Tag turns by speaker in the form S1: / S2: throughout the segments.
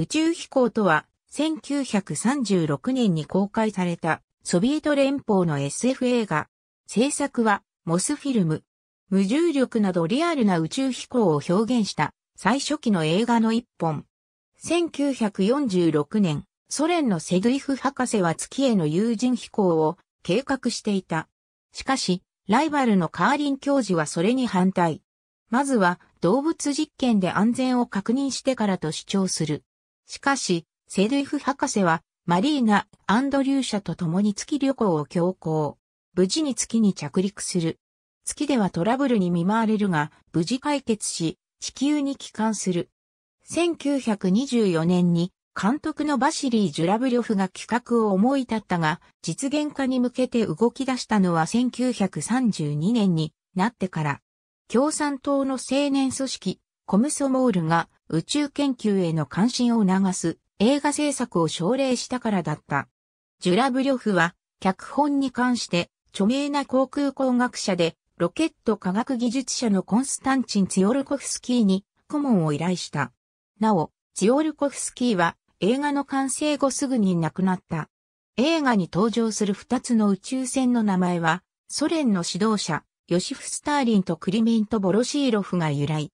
S1: 宇宙飛行とは、1936年に公開されたソビエト連邦の SF 映画。制作はモスフィルム。無重力などリアルな宇宙飛行を表現した最初期の映画の一本。1946年、ソ連のセドリイフ博士は月への友人飛行を計画していた。しかし、ライバルのカーリン教授はそれに反対。まずは動物実験で安全を確認してからと主張する。しかし、セドゥフ博士は、マリーナ・アンドリュー社と共に月旅行を強行。無事に月に着陸する。月ではトラブルに見舞われるが、無事解決し、地球に帰還する。1924年に、監督のバシリー・ジュラブリョフが企画を思い立ったが、実現化に向けて動き出したのは1932年になってから。共産党の青年組織、コムソモールが宇宙研究への関心を促す映画制作を奨励したからだった。ジュラブリョフは脚本に関して著名な航空工学者でロケット科学技術者のコンスタンチン・ツヨルコフスキーに顧問を依頼した。なお、ツヨルコフスキーは映画の完成後すぐに亡くなった。映画に登場する二つの宇宙船の名前は、ソ連の指導者、ヨシフ・スターリンとクリメント・ボロシーロフが由来。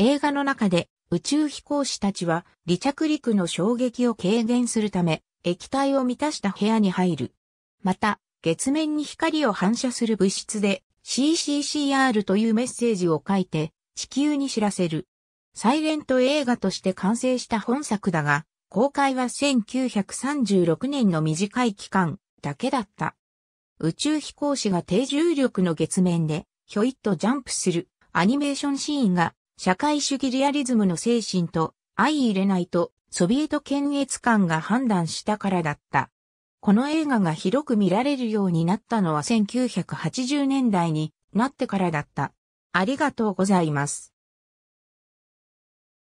S1: 映画の中で宇宙飛行士たちは離着陸の衝撃を軽減するため液体を満たした部屋に入る。また、月面に光を反射する物質で CCCR というメッセージを書いて地球に知らせる。サイレント映画として完成した本作だが、公開は1936年の短い期間だけだった。宇宙飛行士が低重力の月面でひょいっとジャンプするアニメーションシーンが社会主義リアリズムの精神と相入れないとソビエト検閲官が判断したからだった。この映画が広く見られるようになったのは1980年代になってからだった。ありがとうございます。